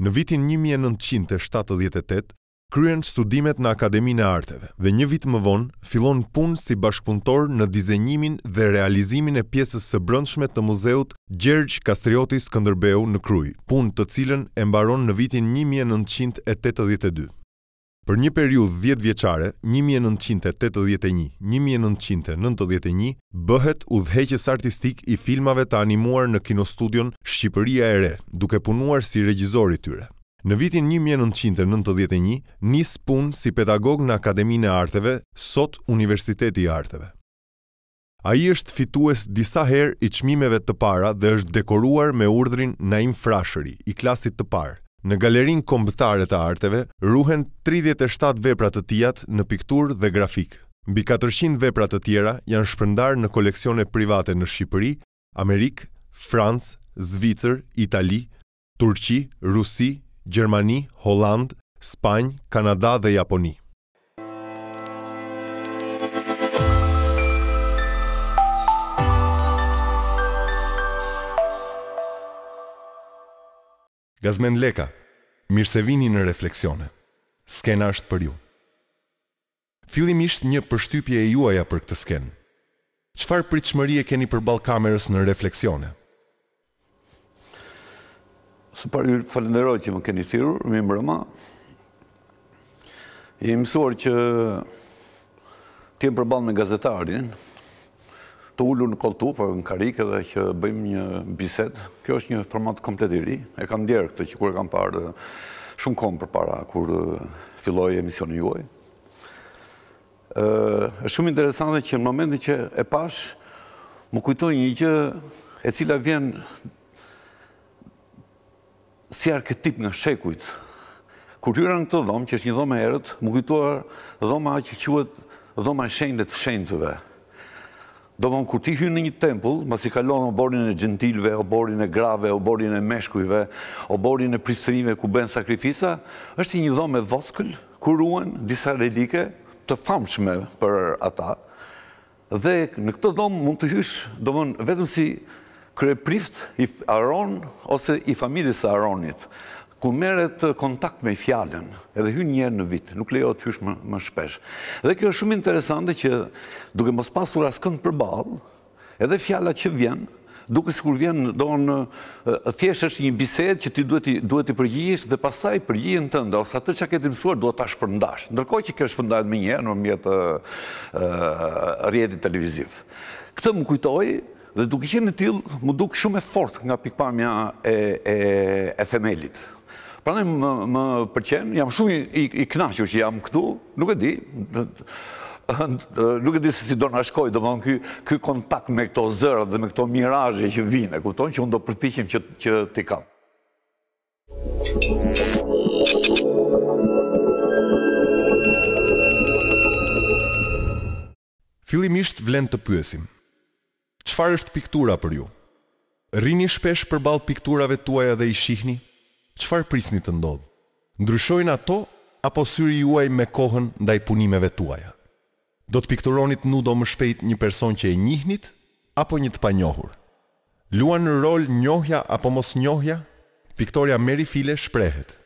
në vitin 1978, kryen studimet në Akademinë e Arteve dhe një vit më vonë fillon punë si bashkëpunëtor në dizenjimin dhe realizimin e pjesës së brendshme të muzeut Gjergj Kastrioti Skënderbeu në Kruj, punë të cilën e mbaron në vitin 1982 për një periudhë 10 vjeçare, 1981-1991, bëhet udhëheqës artistik i filmave të animuar në kinostudion Shqipëria e Re, duke punuar si regjizori i tyre. Në vitin 1991 nis punë si pedagog në Akademinë e Arteve, sot Universiteti i Arteve. Ai është fitues disa herë i çmimeve të para dhe është dekoruar me urdhrin Naim Frashëri i klasit të parë. Në galerin kombëtare të arteve, ruhen 37 veprat të tijat në piktur dhe grafik. Bi 400 veprat të tjera janë shpëndar në koleksione private në Shqipëri, Amerikë, Francë, Zvicër, Itali, Turqi, Rusi, Gjermani, Holland, Spanjë, Kanada dhe Japoni. Gazmen Leka, mirë se vini në refleksione. Skena është për ju. Fillimisht ishtë një përshtypje e juaja për këtë sken. Qfar pritë e keni për balë kamerës në refleksione? Së parë ju falenderoj që më keni thirur, mi më rëma. Jemi mësuar që tjenë për balë në gazetarin, të ullu po në koltu, për në karikë dhe që bëjmë një biset. Kjo është një format komplet i ri. E kam djerë këtë që kur e kam parë eh, shumë komë për para, kur eh, filloj emisioni juaj. E eh, shumë interesantë që në momentin që e pash, më kujtoj një gjë e cila vjen si arketip nga shekuit. Kur hyra në këtë dhomë, që është një dhomë e erët, më kujtoj dhoma që quet dhoma e shenjtë të shenjtëve. Do më kur ti hynë një tempull, ma si kalonë oborin e gjentilve, oborin e grave, oborin e meshkujve, oborin e pristërive ku ben sakrifisa, është një dhomë e voskëll, ku ruen disa relike të famshme për ata. Dhe në këtë dhomë mund të hysh, do më vetëm si kërë prift i Aron ose i familisë Aronit ku meret kontakt me fjallën, edhe hynë njerë në vitë, nuk lejo të hysh më shpesh. Dhe kjo është shumë interesante që duke mos pasur asë këndë për balë, edhe fjallat që vjenë, duke si kur vjenë do në thjesht është një bised që ti duhet i përgjish dhe pasaj përgjihën të nda, ose atër që a këtë imësuar duhet ta shpërndash. Ndërkoj që kërë shpëndajt me njerë në mjetë rjedit televiziv. Këtë më kujtoj dhe duke qenë në tilë, më duke shumë e fort nga pikpamja e themelit. Prane më pëlqen, jam shumë i kënaqur që jam këtu, nuk e di, nuk e di se si do na shkoj, do më në këj kontakt me këto zërë dhe me këto mirazhe që vine, ku që unë do përpiqem që t'i kam. Filimisht vlen të pyesim. Qfar është piktura për ju? Rini shpesh për balë pikturave tuaja dhe i shihni? qëfar prisni të ndodhë? Ndryshojnë ato apo syri juaj me kohën ndaj punimeve tuaja? Do të pikturonit nu do më shpejt një person që e njihnit apo një të panjohur? Luan në rol njohja apo mos njohja, piktoria meri File shprehet.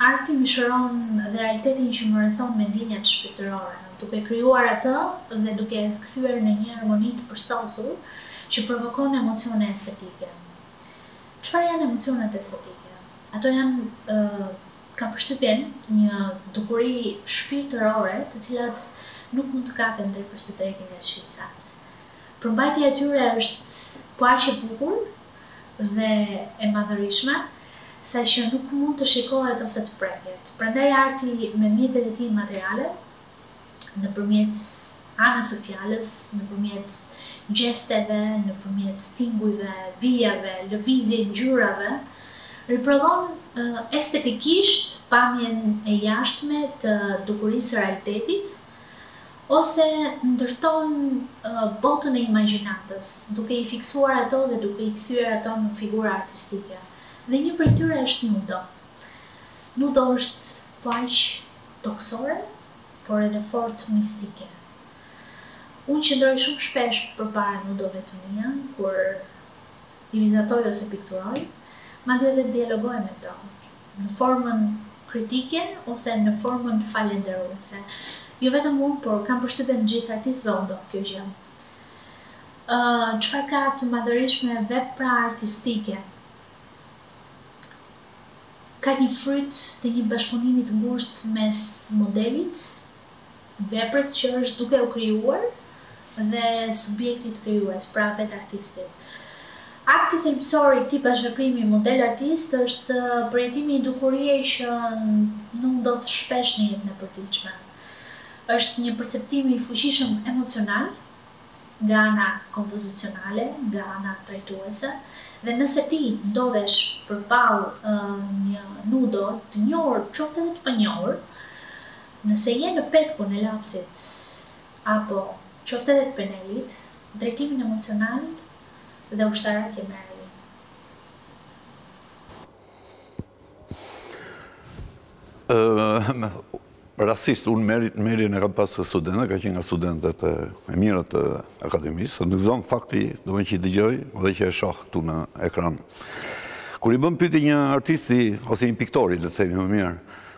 Arti më shëron dhe realitetin që më rëthon me linja të shpiturore, duke kryuar atë dhe duke këthyër në një harmonit përsosur që provokon emocione estetike. Qëfar janë emocionet estetike? Ato janë, ka përshtypjen një dukuri shpirtërore të cilat nuk mund të kapen dhe për së tekin e qërisat. Përmbajtje atyre është po e bukur dhe e madhërishme, sa që nuk mund të shikohet ose të preket. Prandaj arti me mjetet e ti materiale, në përmjet anës e fjales, në përmjet gjesteve, në përmjet tingujve, vijave, lëvizje gjurave, riprodhon estetikisht pamjen e jashtme të dukurisë realitetit, ose ndërton botën e imaginatës, duke i fiksuar ato dhe duke i këthyre ato në figura artistike. Dhe një për tyre është nudo. Nudo është paqë po toksore, por edhe fort mistike. Unë që ndroj shumë shpesh për parë në do të në kur i vizatoj ose piktuaj, ma dhe dhe dialogoj me to, në formën kritike ose në formën falenderu, se jo vetëm unë, por kam përshtype në gjithë artistëve unë do të kjo gjë. Qëfar ka të madhërishme me vepra artistike? Ka një fryt të një bashkëpunimit ngusht mes modelit, veprës që është duke u kryuar, dhe subjektit krijues, pra vetë artistit. Akti themsori i këtij model artist është uh, përjetimi i dukurie që mm, nuk do të shpesh në jetën përditshme. Është një perceptim i fuqishëm emocional nga ana kompozicionale, nga ana trajtuese, dhe nëse ti ndodhesh përballë uh, një nudo të njohur, qofte të panjohur, nëse je në petkun e lapsit apo qofte dhe të penelit, drejtimin emocional dhe ushtara kje mërë. Rasisht, unë meri në kam pasë studentët, ka që nga studentët e mirët të akademisë, në këzonë fakti do me që i digjoj dhe që e shohë tu në ekran. Kër i bëm piti një artisti, ose një piktori, dhe të themi më mirë,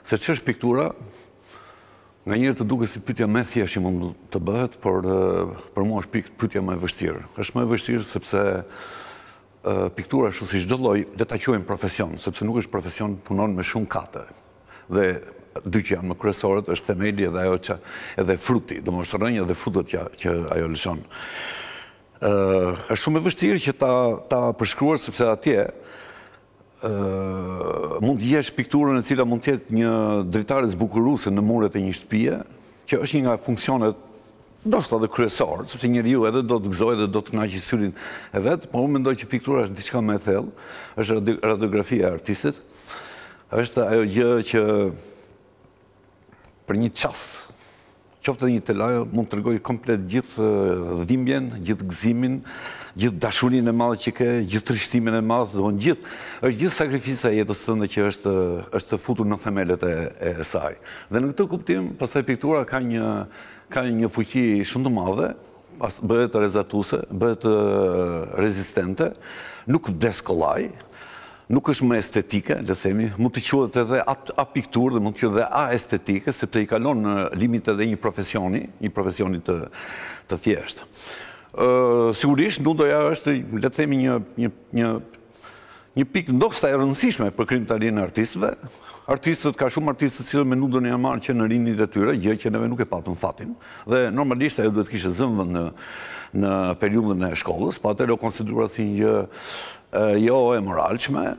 se që është piktura, Nga njërë të duke si pytja me thjesht që mund të bëhet, por për mua është pytja me vështirë. është me vështirë sepse piktura është si shdëlloj dhe ta quajnë profesion, sepse nuk është profesion punon me shumë kate. Dhe dy që janë më kresorët është temelje dhe ajo që edhe fruti, dhe më është rënjë dhe frutët që ajo lëshonë. është shumë e vështirë që ta përshkruar sepse atje, mund të jesh pikturën e cila mund të jetë një dritare të zbukuruse në muret e një shtëpie, që është një nga funksionet shta dhe kryesor, sepse njeriu edhe do të gëzoj dhe do të kënaqë syrin e vet, por unë mendoj që piktura është diçka më e thellë, është radiografia e artistit. Është ajo gjë që për një çast, qoftë një telaj, mund të rregoj komplet gjithë dhimbjen, gjithë gëzimin, gjithë dashurin e madhë që ke, gjithë trishtimin e madhë, dhe gjithë, është gjithë sakrifisa jetës të tënde që është, është futur në themelet e, saj. Dhe në këtë kuptim, pasaj piktura ka një, ka një fuqi shumë të madhe, bëhet rezatuse, bëhet rezistente, nuk vdes kolaj, nuk është më estetike, le themi, mund të quhet edhe a, piktur pikturë dhe mund të quhet edhe a estetike, sepse i kalon në limit edhe një profesioni, një profesioni të të thjeshtë sigurisht nuk doja është, le të themi, një, një, një, një ndoshta e rëndësishme për krim të rinë artistëve. Artistët, ka shumë artistët cilë me nudën e amarë që në rinjit e tyre, gjë që neve nuk e patëm fatin. Dhe normalisht ajo duhet kishe zëmëve në, në periundën e shkollës, pa po atër o konstituar si një jo e moralqme,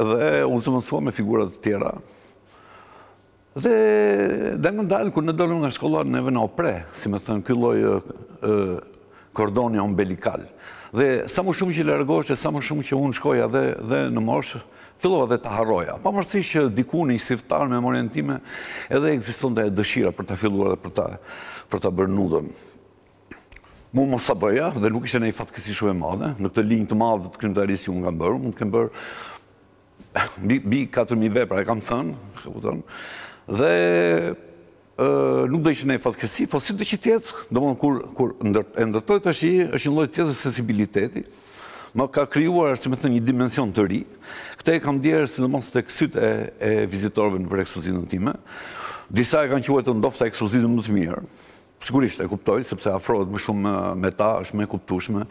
dhe u zëmënsua me figurat të tjera. Dhe dhe në dalë, kër në dollëm nga shkolla, neve në opre, si me thënë, kylloj kordoni ombelikal. Dhe sa më shumë që lërgoshe, sa më shumë që unë shkoja dhe në moshë, fillova dhe të harroja. Pa mërësi që dikune i siftar me mërën edhe egziston të e dëshira për të filluar dhe për të bërnudën. Mu më sa bëja, dhe nuk ishte i fatë kësi shumë e madhe, në këtë linjë të madhe të krymtarisë që unë kam bërë, mund të kem bërë bi 4.000 vepra, e kam thënë, dhe nuk do ishë nejë fatkesi, po si do që tjetë, do mënë kur e ndërtojt është i, është një lojt tjetë sensibiliteti, më ka kryuar është me të një dimension të ri, këte e kam djerë si në mos të kësyt e vizitorve në për ekskluzinën time, disa e kanë që uajtë të ndofta ekskluzinën më të mirë, sigurisht e kuptoj, sepse afrojt më shumë me ta, është me kuptushme,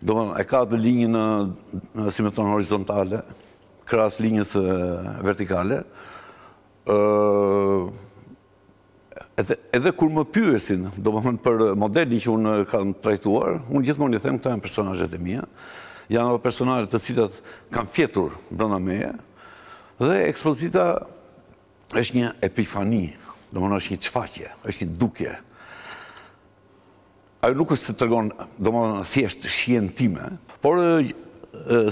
do mënë e ka dhe linjë në si horizontale, kras linjës vertikale, edhe kur më pyesin, do më për modeli që unë kanë trajtuar, unë gjithmonë i them këta janë personajet e mija, janë personajet të cilat kanë fjetur brënda meje, dhe ekspozita është një epifani, do më është një qfaqje, është një dukje. Ajo nuk është se të rgonë, do më në thjeshtë shien time, por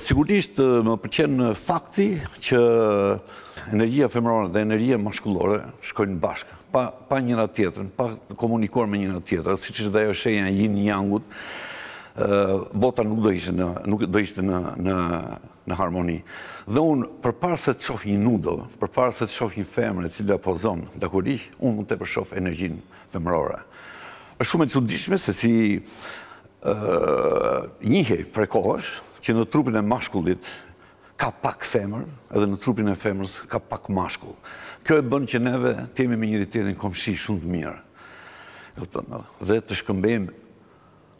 sigurisht më përqenë fakti që energia femërore dhe energia mashkullore shkojnë bashkë pa njëra tjetër, pa komunikuar me njëra tjetër, si që dhe e shenja një një angut, bota nuk do ishte nuk do ishte në në harmoni. Dhe unë, për parë se të shof një nudo, për parë se të shof një femre e cilë apozon, dhe kur ish, unë mund të përshof energjin femrora. është shumë e të se si njëhe prekohësh, që në trupin e mashkullit ka pak femër, edhe në trupin e femrës ka pak mashkull kjo e bënë që neve të jemi me njëri të jetin komëshi shumë të mirë. Dhe të shkëmbim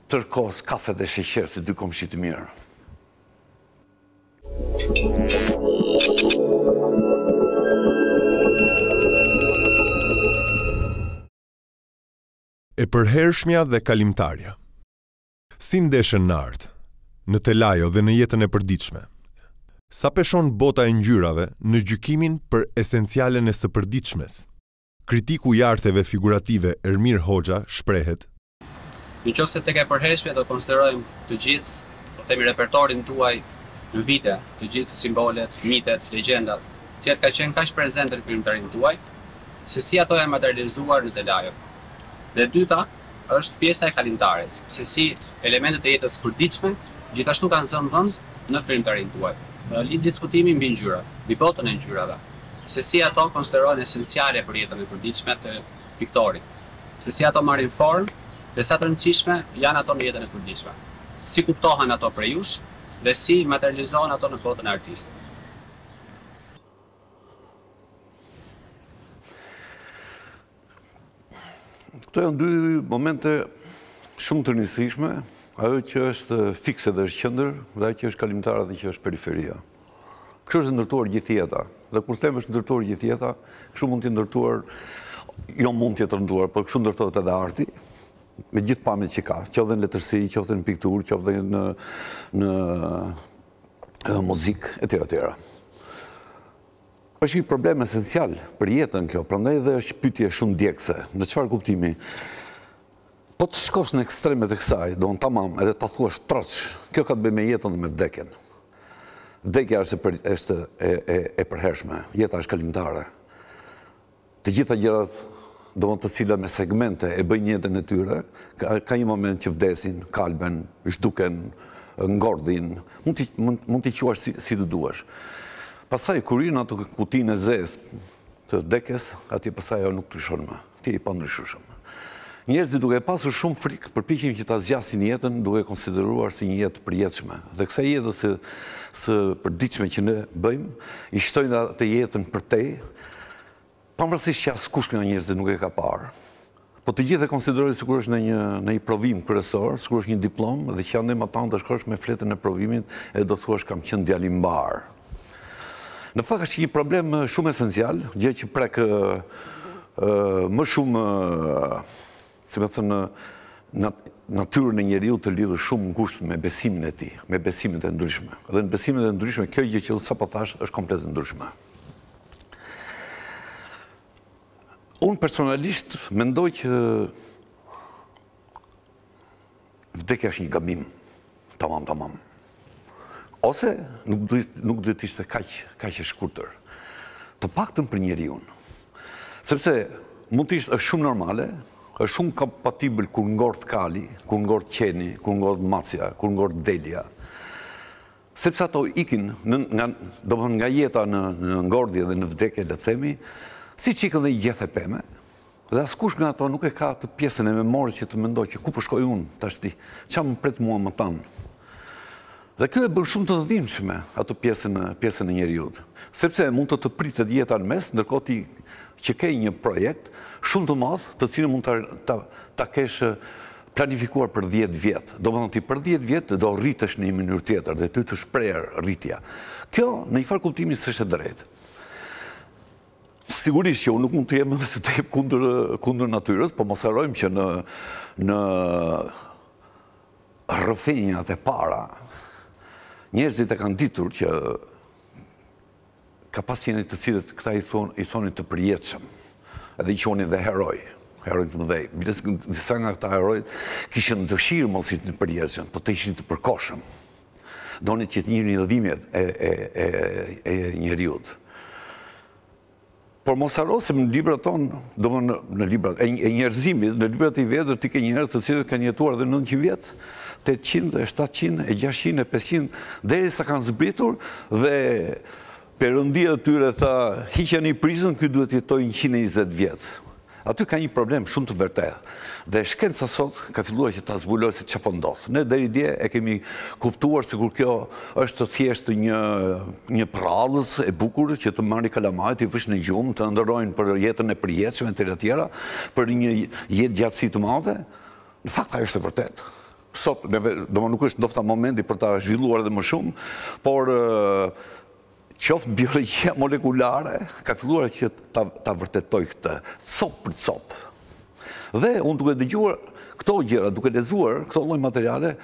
tërkos kafe dhe sheqerë si dy komëshi të mirë. E përhershmja dhe kalimtarja Si ndeshen në artë, në telajo dhe në jetën e përdiqme, sa peshon bota e ngjyrave në gjykimin për esencialen e së përditshmes. Kritiku i arteve figurative Ermir Hoxha shprehet Në qëfë se të ke përheshme dhe konsiderojmë të gjithë, të po themi repertorin tuaj në vite, të gjithë simbolet, mitet, legendat, cjetë ka qenë kash prezentër të në tërin tuaj, se si ato janë materializuar në lajo. Dhe dyta, është pjesa e kalintares, se si elementet e jetës përdiqme, gjithashtu kanë zëmë vënd në primëtarin tuaj lidh diskutimi mbi ngjyrat, mbi botën e ngjyrave, se si ato konsiderohen esenciale për jetën e përditshme të piktorit, se si ato marrin formë dhe sa të rëndësishme janë ato në jetën e përditshme. Si kuptohen ato për jush dhe si materializohen ato në botën e artistit. Këto janë dy momente shumë të rëndësishme ajo që është fikse dhe është qëndër, dhe ajo që është kalimtara dhe që është periferia. Kështë është ndërtuar gjithjeta, dhe kur temë është ndërtuar gjithjeta, kështë mund të ndërtuar, jo mund të ndërtuar, për kështë ndërtuar të edhe arti, me gjithë pamit që ka, që dhe në letërsi, që dhe në piktur, që dhe në, në, muzik, e tjera tjera. është një problem esencial për jetën kjo, prandaj dhe është pytje shumë djekse, në qëfar kuptimi, Po të shkosh në ekstremet e kësaj, do në tamam edhe të thuash traq, kjo ka të bëj me jetën dhe me vdekjen. Vdekja është e, e, e përhershme, jeta është kalimtare. Të gjitha gjërat, do në të cilat me segmente e bëj njëtën e tyre, ka, një moment që vdesin, kalben, zhduken, ngordin, mund t'i, quash si, si të duash. Pasaj, kur i në ato kutin e zes të vdekjes, ati pasaj ajo nuk të shonë më, ti i pandrishushëm me njerëzit duke pasur shumë frikë, përpishim që ta zgjasin jetën duke konsideruar si një jetë përjetëshme. Dhe kësa jetë së, së përdiqme që ne bëjmë, i shtojnë dhe të jetën për te, pamërësisht që asë kush nga njerëzit nuk e ka parë. Po të gjithë e konsiderojë sikur është në një në një provim kryesor, sikur është një diplomë dhe që andem matan të shkosh me fletën e provimit e do të thuash kam qenë djalë i mbar. Në fakt është një problem shumë esencial, gjë që prek më shumë si më thënë, natyrën e njeriu të lidhë shumë ngusht me besimin e ti, me besimin e ndryshme. Dhe në besimin e ndryshme, kjo gjë që dhe sa po thash, është komplet e ndryshme. Unë personalisht mendoj që vdekja është një gabim, tamam, tamam. Ose nuk duhet, nuk duhet ishte kaq, kaq e shkurtër. Të më për unë, Sepse mund të ishte shumë normale, është shumë kompatibël kur ngordh kali, kur ngordh qeni, kur ngordh macja, kur ngordh delja. Sepse ato ikin nga, do më nga jeta në, ngordje dhe në vdekje, dhe të themi, si qikën dhe i gjethe peme, dhe askush nga ato nuk e ka të pjesën e memorit që të mendoj që ku përshkoj po unë, të ashti, që më pretë mua më tanë. Dhe kjo e bërë shumë të dhimshme, ato pjesën, pjesën e njeri jodë. Sepse mund të të pritë të jeta në mes, ndërko ti që kej një projekt shumë të madhë të cilë mund të keshë planifikuar për 10 vjetë. Do më thënë ti për 10 vjetë do rritësh një minur tjetër dhe ty të shprejër rritja. Kjo në i farë kuptimi së shëtë drejtë. Sigurisht që unë nuk mund të jemë së të jepë kundër natyres, po mos që në rëfinjat e para, njështë dhe kanë ditur që ka pas qenit të cilët këta i thonin i të përjetëshëm, edhe i qoni dhe heroj, heroj të mëdhej. Bites disa nga këta herojt, kishën dëshirë mos i të përjetëshëm, po të ishën të përkoshëm. Doni që të një një dhimjet e, e, e, njëriut. Por mos arosim në libra tonë, do më në libra, e, njerëzimit, në libra të i vetër, ti ke njerëz të cilët ka njëtuar dhe 900 vjetë, 800, 700, 600, 500, dhe sa kanë zbritur dhe përëndia të tyre tha, hiqen i prizën, këtë duhet jetojnë 120 vjetë. Aty ka një problem shumë të vërteja. Dhe shkenca sot ka filluar që ta zbulojë se që pëndodhë. Po ne dhe i dje e kemi kuptuar se kur kjo është të thjeshtë një, një prallës e bukurë që të marri kalamajt, i vësh në gjumë, të ndërojnë për jetën e përjetëshme të tjera, për një jetë gjatësi të madhe, në fakt ka është të vërtetë. Sot, do më nuk është dofta momenti për ta zhvilluar më shumë, por qoftë biologia molekulare, ka filluar që ta vërtetoj këtë, copë për copë. Dhe unë duke dëgjuar këto gjera, duke lezuar këto loj materiale,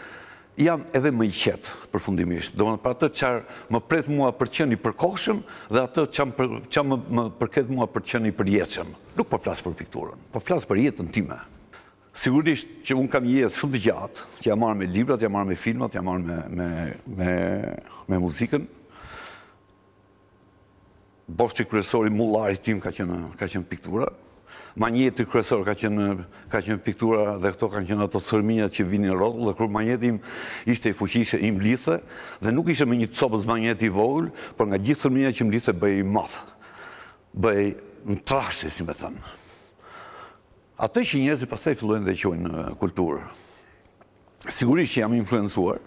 jam edhe më i qetë, përfundimisht. Do më pra të qarë më pretë mua për qenë i përkoshëm, dhe atë qarë më përket mua për qenë i përjeqëm. Nuk po flasë për pikturën, po flasë për jetën time. Sigurisht që unë kam jetë shumë të gjatë, që jam marrë me librat, jam marrë me filmat, jam marë me muzikën, boshti kryesori mullari tim ka qenë, ka qenë piktura, manjeti kryesor ka qenë, ka qenë piktura dhe këto kanë qenë ato sërminjat që vini në rotë, dhe kërë manjeti im ishte i fuqishe, i mblithe, dhe nuk ishe me një copës manjeti i vogël, por nga gjithë sërminjat që mblithe bëjë i mathë, bëj në trashe, si me thënë. Ate që njëzit pasaj fillojnë dhe qojnë kulturë. Sigurisht që jam influencuar,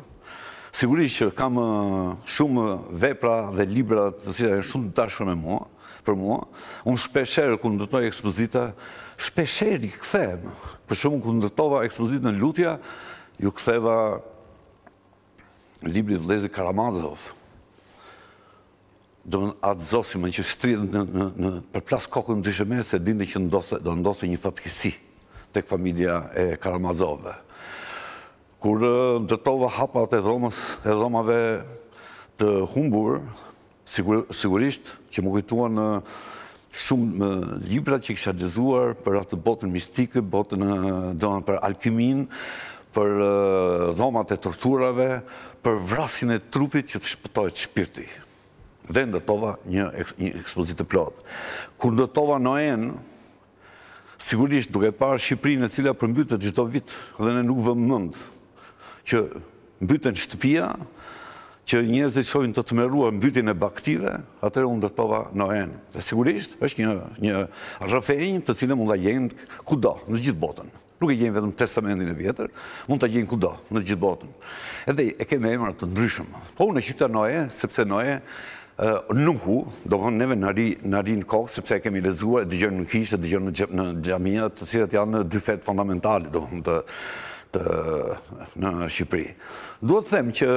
sigurisht që kam shumë vepra dhe libra të si janë shumë dashur me mua, për mua. Unë shpesherë ku ndërtoj ekspozita, shpesher i kthem. Për shkakun ku ndërtova ekspozitën Lutja, ju ktheva libri të Lezi Karamazov. Do në atë zosim që shtrijet në, në, në përplas kokën të shëmerë se dinde që ndose, do ndose një fatkisi të këfamilja e Karamazove. Kur ndërtova hapat e dhomës e dhomave të humbur, sigurisht që më kujtuan në shumë më libra që kësha gjëzuar për atë botën mistike, botën në dhomën për alkimin, për dhomat e torturave, për vrasin e trupit që të shpëtojt shpirti. Dhe ndëtova një ekspozit të plot. Kur ndëtova noen, sigurisht duke parë Shqiprinë e cila përmbytët gjithdo vitë dhe në nuk vëmëndë, që mbyten shtëpia, që njerëzit shojnë të të meruar mbytin e baktive, atërë unë dërtova në enë. Dhe sigurisht, është një, një rëfejnë të cilë mund të gjenë kudo në gjithë botën. Nuk e gjenë vetëm testamentin e vjetër, mund të gjenë kudo në gjithë botën. Edhe e keme emra të ndryshëm. Po në e qita Noe, sepse Noe nuku, do kënë neve nari, nari në kokë, sepse e kemi lezua e dëgjërë në kishë, e në, në gjamiat, të cilët janë në dy fetë fundamentali, do të, në Shqipëri. Duhet them që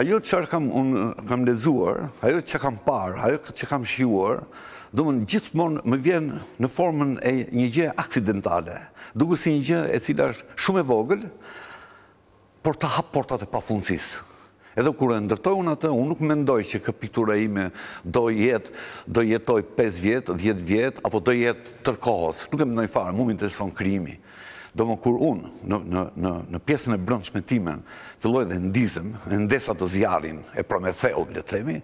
ajo që kam, unë kam lezuar, ajo që kam parë, ajo që kam shiuar, do më gjithmonë më vjen në formën e një gjë aksidentale, duke si një gjë e cila është shumë e vogël, por të hapë portat e pafundësisë. Edhe kur e ndërtoj unë atë, unë nuk mendoj që kë piktura ime do jetë, do jetoj 5 vjetë, 10 vjetë, apo do jetë tërkohës. Nuk e mendoj farë, mu më intereson krimi. Do më kur unë, në pjesën e brëndë shmetimen, filloj dhe ndizëm, në ndesat të zjarin e prometheo, le themi,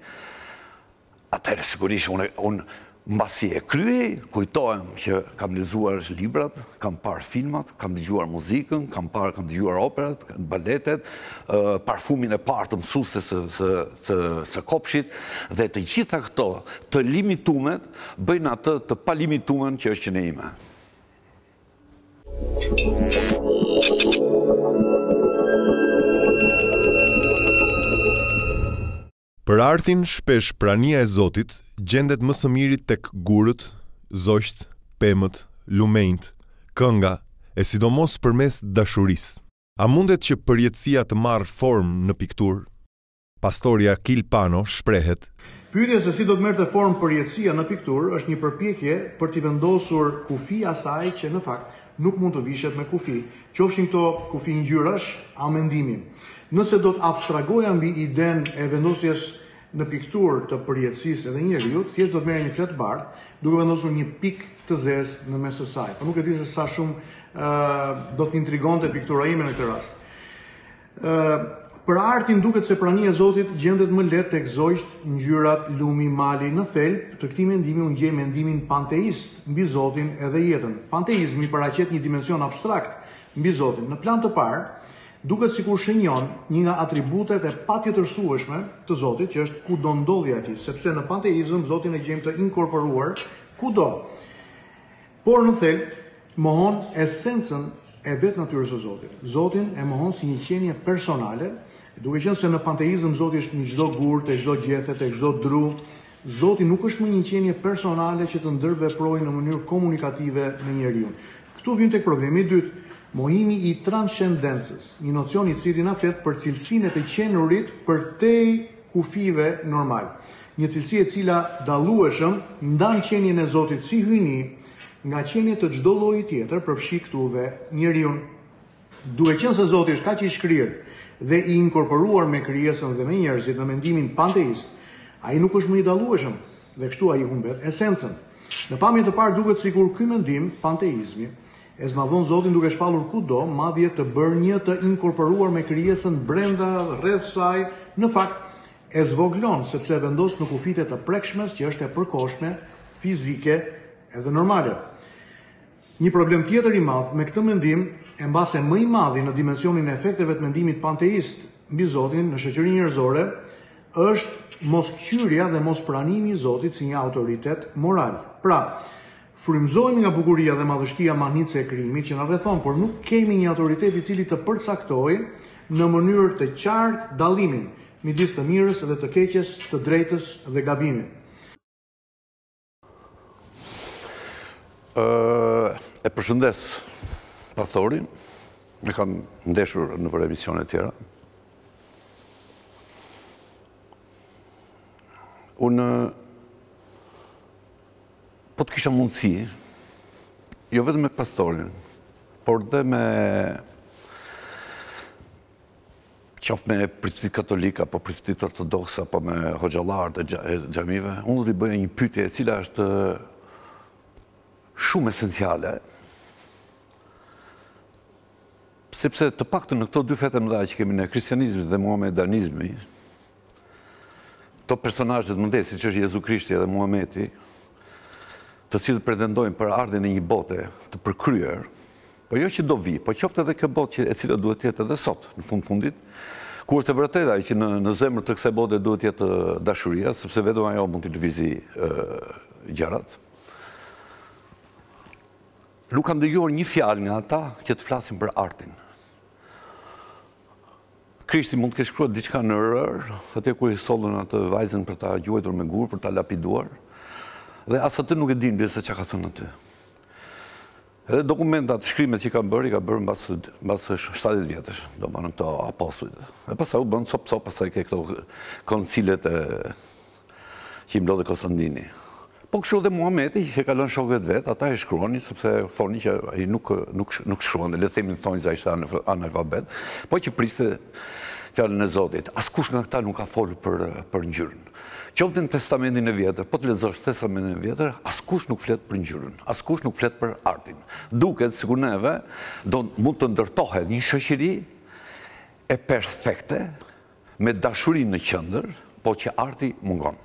atërë sigurisht unë mbasi e kryi, kujtojmë që kam lizuar është librat, kam parë filmat, kam digjuar muzikën, kam parë, kam digjuar operat, baletet, parfumin e partë të mësusës së kopshit, dhe të gjitha këto të limitumet, bëjnë atë të palimitumen që është që ne ime. Për artin, shpesh prania e Zotit gjendet më së miri tek gurët, zojt, pemët, lumenjt, kënga, e sidomos përmes dashurisë. A mundet që përjetësia të marrë formë në piktur? Pastorja Kil Pano shprehet. Pyetja se si do të merrte formë përjetësia në piktur është një përpjekje për të vendosur kufi asaj që në fakt nuk mund të vishet me kufi, qofshin këto kufi ngjyrash a mendimin. Nëse do të abstragoja mbi idenë e vendosjes në pikturë të përjetësisë edhe rjutë, thjesht do të merrja një fletë bardë, duke vendosur një pikë të zezë në mes së saj. Po nuk e di se sa shumë ë të do të intrigonte piktura ime në këtë rast. ë Për artin duket se prania e Zotit gjendet më lehtë tek zogjt, ngjyrat, lumi, mali në fel, të këtij mendimi u ngjej mendimin panteist mbi Zotin edhe jetën. Panteizmi paraqet një dimension abstrakt mbi Zotin. Në plan të parë, duket sikur shënjon një nga atributet e patjetërsueshme të Zotit, që është kudo ndodhi aty, sepse në panteizëm Zotin e gjejmë të inkorporuar kudo. Por në thel mohon esencën e vetë natyrës së Zotit. Zotin e mohon si një qenie personale, Duke qenë se në panteizëm Zoti është në çdo gur, te çdo gjethe, te çdo dru, Zoti nuk është më një qenie personale që të ndërveprojë në mënyrë komunikative me njeriu. Ktu vjen tek problemi i dytë, mohimi i transcendencës, një nocion i cili na flet për cilësinë e të qenurit përtej kufive normal. Një cilësi e cila dallueshëm ndan qenien e Zotit si hyjni nga qenie të çdo lloji tjetër, përfshi këtu dhe njeriu. Duke qenë se Zoti është kaq i shkrirë, dhe i inkorporuar me kryesën dhe me njerëzit në mendimin panteist, a i nuk është më i dalueshëm dhe kështu a i humbet esencen. Në pamit të parë duket të kur këj mendim, panteizmi, e zmadhon Zotin duke shpalur ku do, madhje të bërë një të inkorporuar me kryesën brenda, rreth saj, në fakt, e zvoglon, sepse vendos në fitet të prekshmes që është e përkoshme, fizike edhe normale. Një problem tjetër i madh me këtë mendim e mbase më i madhi në dimensionin e efekteve të mendimit panteist mbi Zotin në shoqërinë njerëzore është mos kyrja dhe mos pranimi i Zotit si një autoritet moral. Pra, frymzohemi nga bukuria dhe madhështia manice e krijimit që na rrethon, por nuk kemi një autoritet i cili të përcaktojë në mënyrë të qartë dallimin midis të mirës dhe të keqes, të drejtës dhe gabimit. Ë, e përshëndes Pastorin, me kam ndeshur në për emisione tjera. Unë, po të kisha mundësi, jo vetë me pastorin, por dhe me qafë me prifti katolika, apo prifti ortodoxa, apo me hoxalar dhe gjamive, unë do t'i bëja një pytje e cila është shumë esenciale, sepse të pak të në këto dy fete më dha që kemi në kristianizmi dhe muhamedanizmi, të personajët më desi që është Jezu Krishti dhe Muhameti, të si të pretendojnë për ardhin e një bote të përkryer, po jo që do vi, po qofte dhe kjo bote që e cilë duhet jetë edhe sot, në fund fundit, ku është e vërëtet ajë që në zemrë të kse bote duhet jetë dashuria, sepse vetëm ajo mund të të vizi gjarat. Nuk kam dëgjohër një fjalë nga ata që të flasin për artin. Krishti mund të kesh kruat diçka në rërë, atë kur i sollën atë vajzën për ta gjuajtur me gur, për ta lapiduar. Dhe asë atë nuk e din besa çka ka thënë aty. Edhe dokumentat, shkrimet që kanë bërë, i ka bërë mbas mbas 70 vjetësh, domethënë këto apostujt. E pastaj u bën cop cop pastaj ke këto koncilet e që i mblodhi Konstantini. Po kështu dhe Muhameti, që ka lënë shokët vetë, ata e shkruani, sëpse thoni që i nuk shkruan, dhe themi në thoni za ishte analfabet, po që priste fjallën e Zotit, as kush nga këta nuk ka folë për njërën. Qovët në testamentin e vjetër, po të lezosh testamentin e vjetër, as kush nuk fletë për njërën, as kush nuk fletë për artin. Duket, sikur neve, do mund të ndërtohet një shëshiri e perfekte, me dashurin në qëndër, po që arti mungonë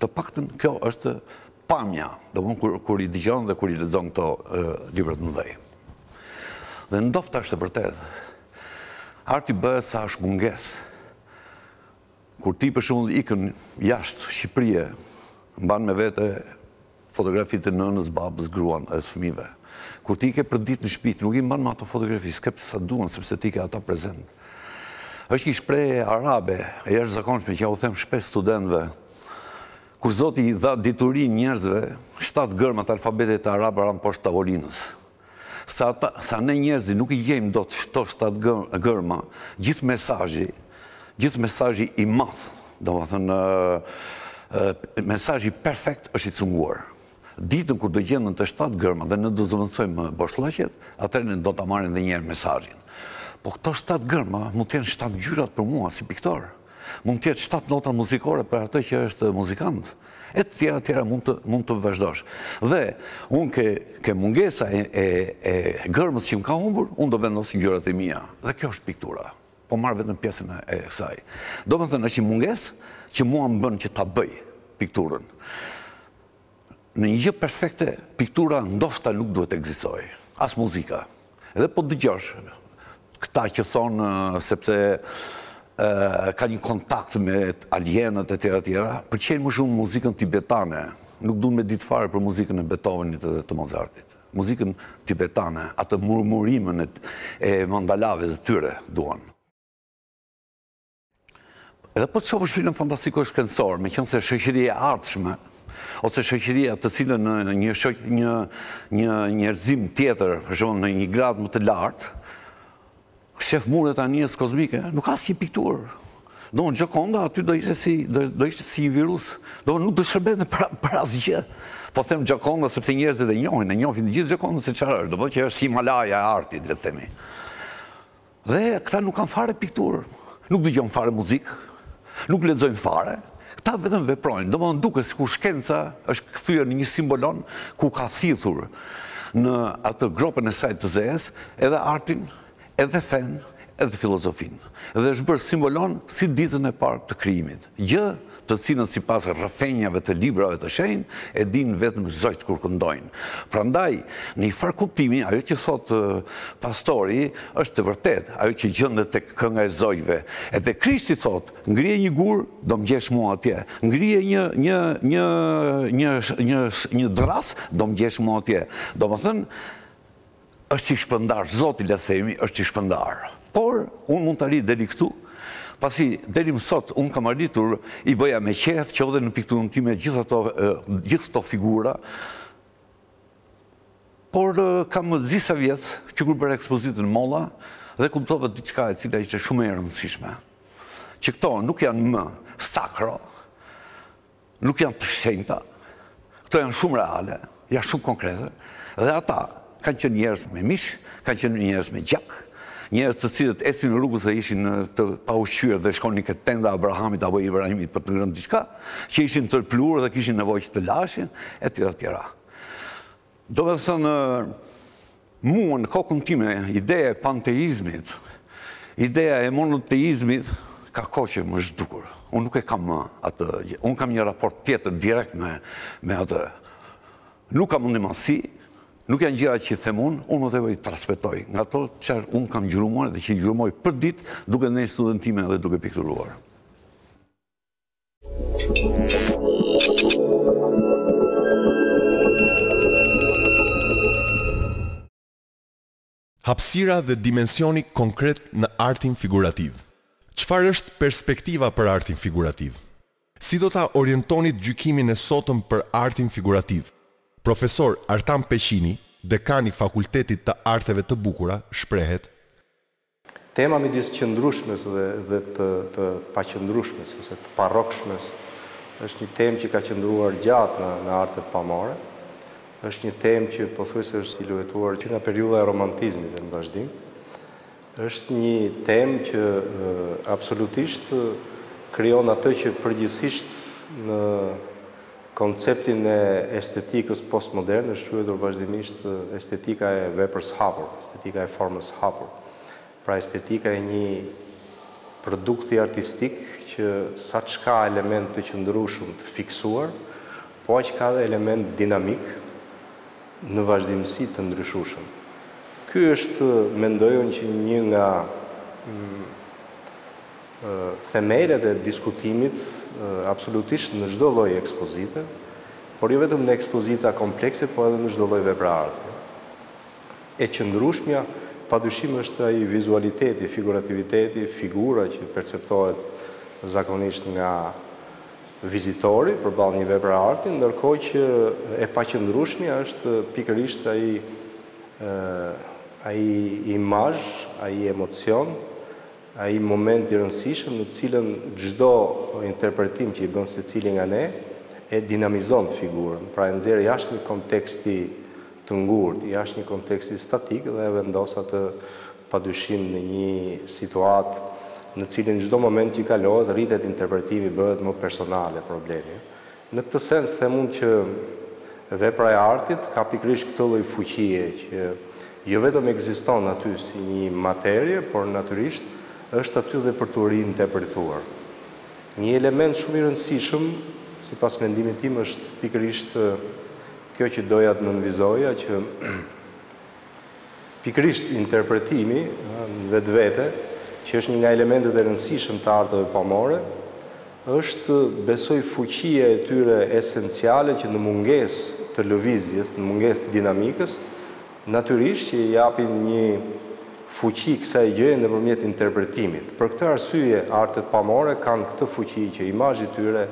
të pakten, kjo është pamja, do mund kër i digjon dhe kër i ledzon këto libret në dhej. Dhe ndofta është të vërtet, arti bëhet sa është munges, kur ti për shumë ikën jashtë Shqipërie, mban me vete fotografit e nënës, babës, gruan e sëmive, kur ti ke për ditë në shpitë, nuk i mban me ato fotografi, s'ke për sa duen, sepse ti ke ata prezent. është një shpreje arabe, e jeshtë zakonshme, që ja u them shpes studentve, kur Zoti i dha diturin njerëzve, shtatë gërmat alfabetet e arabë ranë poshtë tavolinës. Sa ne njerëzi nuk i jemë do të shto shtatë gërma, gjithë mesajji, gjithë mesajji i mathë, do më thënë, mesajji perfekt është i cunguarë. Ditën kur do gjendën të shtatë gërma dhe në do zëvëndsojmë boshlashet, atër në do të amarin dhe njerë mesajin. Po këto shtatë gërma mu të jenë shtatë gjyrat për mua si piktorë mund tjetë shtatë nota muzikore për atë që është muzikant, e të tjera tjera mund të vazhdosh. Dhe, unë ke mungesa e gërmës që më ka humbur, unë do vendosin gjërat e mija. Dhe kjo është piktura, po marrë vetë në pjesën e kësaj. Do më të në është i mungesë që mua më bënë që ta bëj pikturën. Në një gjë perfekte, piktura ndoshta nuk duhet egzisoj, asë muzika. Edhe po dëgjosh, këta që thonë, sepse ka një kontakt me alienët e tjera tjera, për qenë më shumë muzikën tibetane, nuk du me ditë fare për muzikën e Beethovenit dhe të Mozartit. Muzikën tibetane, atë murmurimën e mandalave dhe tyre duan. Edhe për po të shofë shfilën fantastiko shkënësor, me kënë se shëshiri e ardhshme, ose shëshiria të cilë në një njërzim tjetër, shonë në një grad më të lartë, shef mure të anijës kozmike, nuk asë që i pikturë. Do në gjokonda aty do ishte si, do ishte si i virus, do nuk do shërbet në pra, asgjë. gjë. Po them gjokonda sepse njerëzit e njohin, e njohin në gjithë gjokonda se qarë është, do po që është si malaja e artit, dhe themi. Dhe këta nuk kanë fare pikturë, nuk dhe gjënë fare muzikë, nuk lezojnë fare, këta vetëm veprojnë, do më nduke si ku shkenca është këthyër në një simbolon ku ka thithur në atë gropën e sajtë të zes, edhe artin, edhe fenë, edhe filozofinë. Dhe është bërë simbolon si ditën e parë të kryimit. Gjë të cilën si pasë rëfenjave të librave të shenjë, e dinë vetëm zëjtë kur këndojnë. Pra ndaj, në i farë kuptimi, ajo që thotë pastori, është të vërtet, ajo që gjëndë të kënga e zëjve. E dhe krishti thotë, ngrije një gurë, do më gjesh mua atje. Ngrije një, një, një, një, një, një, një drasë, do më gjesh mua atje. Do më thënë, është që shpëndar, zoti le themi, është që shpëndar. Por, unë mund të rritë dhe këtu, pasi deri më sot unë kam arritur i bëja me qef që odhe në pikturën time gjithë ato, gjithë figura, por kam disa vjetë që kur bërë ekspozitën molla dhe kuptove të diçka e cila ishte shumë e rëndësishme. Që këto nuk janë më sakro, nuk janë të shenjta, këto janë shumë reale, janë shumë konkrete, dhe ata kanë qenë njerëz me mish, kanë qenë njerëz me gjak, njerëz të cilët ecin rrugës dhe ishin të paushqyer dhe shkonin këtë tenda Abrahamit apo Ibrahimit për të ngrënë diçka, që ishin të plurë dhe kishin nevojë të lashin e tjera tjera. Do të thonë uh, mua në kokën time ideja e panteizmit, ideja e monoteizmit ka koqë më zhdukur. Unë nuk e kam më uh, atë, unë kam një raport tjetër direkt me, me atë. Nuk kam në masi, nuk janë gjera që i themun, unë o theve i traspetoj. Nga to që unë kam gjurumore dhe që i për dit duke në studentime dhe duke pikturuar. Hapsira dhe dimensioni konkret në artin figurativ. Qfar është perspektiva për artin figurativ? Si do ta orientonit gjykimin e sotëm për artin figurativ? Profesor Artan Peshini, dekan i Fakultetit të Arteve të Bukura, shprehet: Tema midis qëndrueshmes dhe dhe të të paqëndrueshmes ose të parokshmes, është një temë që ka qëndruar gjatë në në artet pamore. Është një temë që pothuajse është siluetuar që nga periuda e romantizmit në vazhdim. Është një temë që e, absolutisht krijon atë që përgjithsisht në konceptin e estetikës postmodernë është quajtur vazhdimisht estetika e veprës hapur, estetika e formës hapur. Pra estetika e një produkti artistik që sa që ka element të qëndrushum të fiksuar, po aq ka dhe element dinamik në vazhdimësi të ndryshushum. Ky është mendojon që një nga mm, themelet e diskutimit absolutisht në çdo lloj ekspozite, por jo vetëm në ekspozita komplekse, por edhe në çdo lloj vebra arti. E qëndrueshmja padyshim është ai vizualiteti, figurativiteti, figura që perceptohet zakonisht nga vizitori përballë një vebra arti, ndërkohë që e paqëndrueshmja është pikërisht ai ë ai imazh, ai emocion, ai moment i rëndësishëm në cilën çdo interpretim që i bën secili nga ne e dinamizon figurën. Pra e nxjerr jashtë një konteksti të ngurtë, jashtë një konteksti statik dhe e vendos atë padyshim në një situatë në cilin çdo moment që kalohet rritet interpretimi bëhet më personale problemi. Në këtë sens them mund që vepra e artit ka pikërisht këtë lloj fuqie që jo vetëm ekziston aty si një materie, por natyrisht e, është aty dhe për të rinë të e Një element shumë i rëndësishëm, si pas mendimin tim, është pikrisht kjo që doja të nënvizoja, që pikrisht interpretimi në vetë vete, që është një nga elementet e rëndësishëm të artëve pamore, është besoj fuqia e tyre esenciale që në munges të lëvizjes, në munges të dinamikës, naturisht që japin një fuqi kësa e nëpërmjet përmjet interpretimit. Për këtë arsyje, artët pamore kanë këtë fuqi që imajit tyre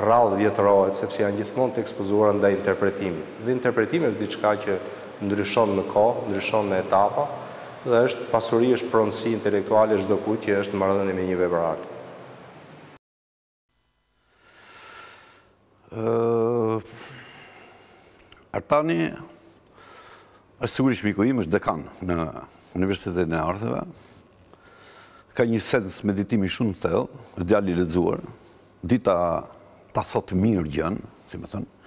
rradh vjetërojët, sepse janë gjithmonë të ekspozuarën dhe interpretimit. Dhe interpretimit është diçka që ndryshon në ko, ndryshon në etapa, dhe është pasuri është pronsi intelektuale është doku që është në mardhën e me një vebër artë. Artani, është sigur i shmiku im, është dekan në Universitetin e Artheve, ka një sens meditimi shumë të thellë, e djali ledzuar, dita ta thotë mirë gjënë, si më thënë,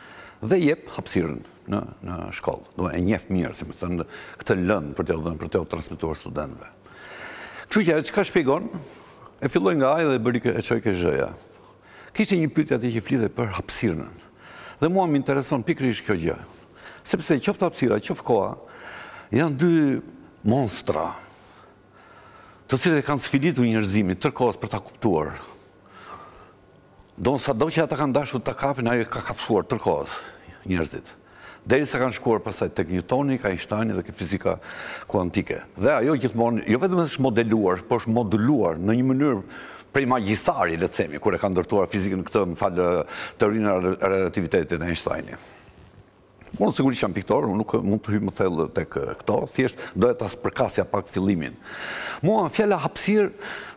dhe jep hapsirën në, në shkollë, do e njef mirë, si më thënë, këtë lëndë për të dhënë, për të transmituar studentëve. Që që e që ka shpigon, e filloj nga ajë dhe bëri e qoj ke zhëja. Kishtë një pytja të që flitë për hapsirënën, dhe mua më intereson pikrish kjo gjë, sepse qëft apsira, qëft koa, janë dy monstra të cilët e kanë sfiditu njërzimit tërkos për ta kuptuar. Donë sa do që ata kanë dashu të kapin, ajo ka kafshuar tërkos njërzit. Deri se kanë shkuar pasaj të Newtoni, ka Einsteini dhe ke fizika kuantike. Dhe ajo gjithmonë, jo vetëm është modeluar, por është moduluar në një mënyrë prej magjistari, le të themi, kur e kanë ndërtuar fizikën këtë më falë të rinë relativitetit e Einsteini. Unë sigurisht jam piktor, unë nuk mund të hymë thellë të eh, këto, thjesht dojë të spërkasja pak fillimin. Mua, fjalla hapsirë,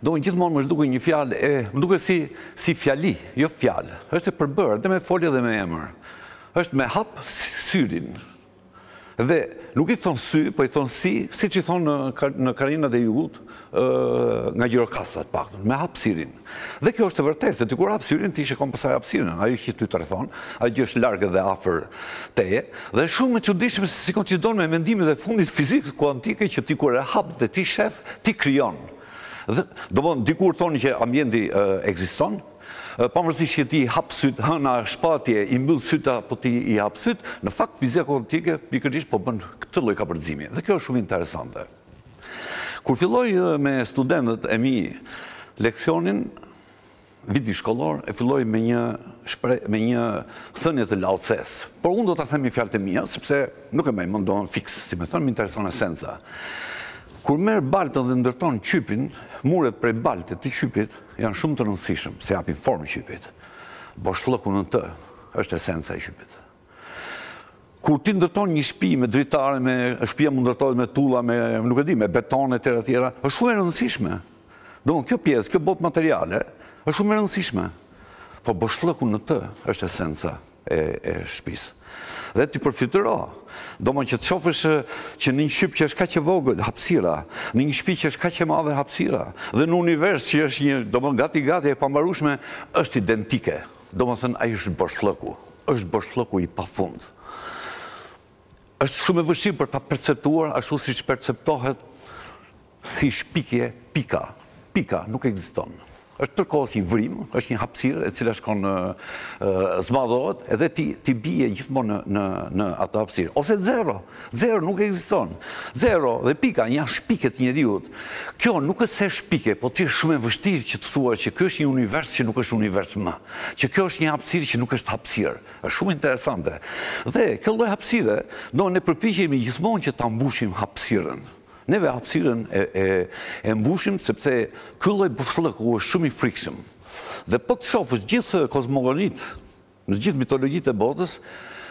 gjithë gjithmonë më shduke një fjallë, e më duke si, si fjalli, jo fjallë, është e përbërë, dhe me folje dhe me emërë, është me hapë syrinë, Dhe nuk i thonë sy, po i thonë si, si që i thonë në karinat e jugut, nga gjirokastat paktën, me hapsirin. Dhe kjo është të vërtes, dhe të kur hapsirin, ti ishe kom pësaj hapsirin, a ju që ty të rëthonë, a ju që është largë dhe afer të e, dhe shumë me që dishme si kon që donë me mendime dhe fundit fizikës kuantike që ti kur e hapë dhe ti shef, ti kryonë. Dhe, do bënë, dikur thonë që ambjendi eksiston, pavërësisht që ti hapë sytë, hëna shpatje, i mbëllë sytë, po ti i hapë sytë, në fakt fizika kuantike pikërish po bënë këtë loj kapërëzimi. Dhe kjo është shumë interesante. Kur filloj me studentët e mi leksionin, vidi shkollor, e filloj me një thënje të laoces. Por unë do të themi fjallë të mija, sepse nuk e me mëndohen fix, si me thënë, më interesonë esenza. Kur merë baltën dhe ndërton qypin, muret prej baltët të qypit janë shumë të nënsishëm, se apin formë qypit. Bosh flëku në të, është esenca e qypit. Kur ti ndërton një shpi me dritare, me shpia më ndërtojt me tulla, me nuk e di, me betone, të rëtjera, është shumë e nënsishme. Do në kjo pjesë, kjo botë materiale, është shumë e nënsishme. Po bosh flëku në të, është esenca e shpisë dhe t'i përfitëro. Do më që të shofësh eh, që një shqip që është ka që vogël, hapsira, një një shpi që është ka që madhe, hapsira, dhe në univers që është një, do më gati-gati e pambarushme, është identike. Do më thënë, a i është bërshlëku, është bërshlëku i pa fund. është shumë e vëshqip për ta perceptuar, ashtu si që perceptohet si shpikje pika. Pika, nuk eksistonë është tërkohës një vrim, është një hapsirë e cilë është konë zmadohet edhe ti bije gjithmonë në atë hapsirë. Ose zero, zero nuk eksiston. Zero dhe pika, një shpiket një diut. Kjo nuk është se shpike, po ti është shumë e vështirë që të thua që kjo është një univers që nuk është univers më. Që kjo është një hapsirë që nuk është hapsirë. është shumë interesante. Dhe, kjo loj hapsire, no, ne përpishim gjithmonë që ta mbushim hapsirën neve hapsiren e mbushim, sepse kylloj bufllëku është shumë i frikshëm. Dhe për të shofës gjithë kozmogonit, në gjithë mitologjit e botës,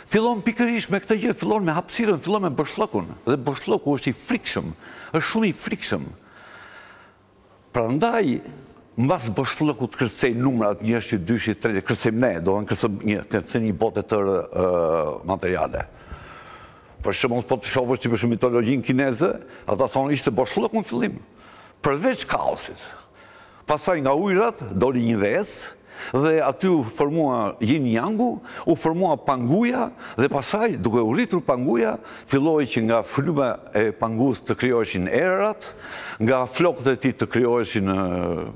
Filon pikërish me këtë gjithë, filon me hapsiren, filon me bërshlokun. Dhe bërshloku është i frikshëm, është shumë i frikshëm. Pra ndaj, mbas basë të kërcej numrat njështë, dyshë, tretë, kërcej me, do në kërcej një botë të tërë materiale. Për shumë, po të shofë është që për mitologjinë kineze, ata thonë ishte boshlëk në fillim, përveç kaosit. Pasaj nga ujrat, dori një ves, dhe aty u formua jin njangu, u formua panguja, dhe pasaj, duke u rritur panguja, filloj që nga flume e pangus të kryoshin erat, nga flokët e ti të kryoshin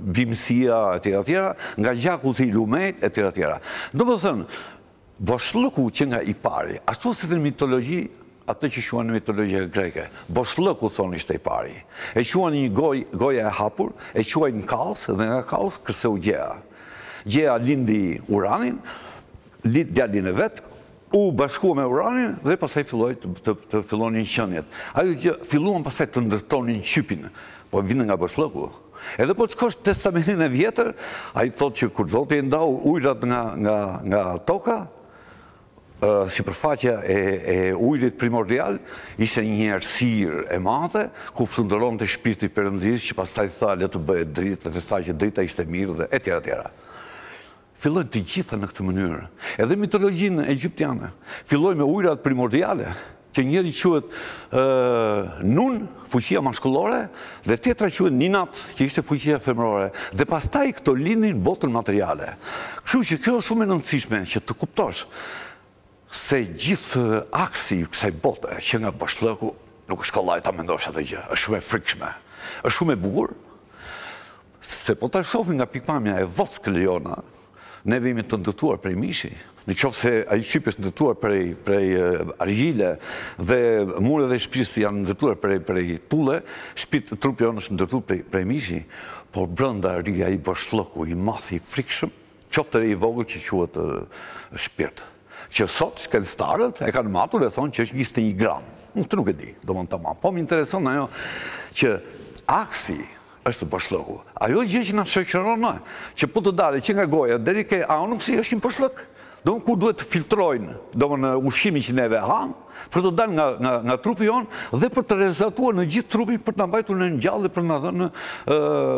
bimësia, etjera, etjera, nga gjakut i lumet, etjera, etjera. Do më thënë, Boshlëku që nga i pari, ashtu se të në mitologi atë që shuan në mitologjë greke. Boshlëku, thonë ishte i pari. E shuan një goja e hapur, e shuan në kaos, dhe nga kaos kërse u gjea. Gjea lindi uranin, lit djallin e vetë, u bashku me uranin dhe pasaj filloj të fillonin qënjet. Ajo që filluan pasaj të ndërtonin qypin, po vinë nga bëshlëku. Edhe po qëkosh testamentin e vjetër, a i thot që kur zotë e ndau ujrat nga toka, si përfaqja e, e ujrit primordial, ishte një njërësirë e madhe, ku fundëron të shpirti përëndisë që pas taj thale të bëhe dritë, të thale që drita ishte mirë dhe etjera, etjera. Filojnë të gjitha në këtë mënyrë. Edhe mitologjinë e gjyptiane, filojnë me ujrat primordiale, që njëri quet nun, fuqia maskullore, dhe tjetra quet ninat, që ishte fuqia femërore, dhe pas taj këto lindin botën materiale. Kështu që kjo është shumë e nëndësishme, që të kuptosh, se gjithë aksi i kësaj bote që nga bashkëllëku nuk është kollaj ta mendosh atë gjë. Është shumë e frikshme. Është shumë e bukur. Se po ta shofi nga pikpamja e Vock Leona, ne vimit të ndëtuar prej mishi. Në qofë se a i Shqipës ndëtuar prej, prej argjile dhe mure dhe shpisë janë ndëtuar prej, prej tule, shpitë trupë janë është ndëtuar prej, prej mishi, por brënda rria i bashkëllëku, i mathi, i frikshëm, qofë të i vogë që quatë shpirtë që sot shkencëtarët e kanë matur e thonë që është 21 gram. Unë të nuk e di, do më në të matë. Po më intereson në jo që aksi është pëshlëku. Ajo gjë që në shëqëronë në, që po të dalë që nga goja, deri ke anumësi është një pëshlëk. Do më ku duhet të filtrojnë, do më në ushimi që neve hamë, për të dalë nga trupi jonë dhe për të rezatuar në gjithë trupin për të nëmbajtu në njallë dhe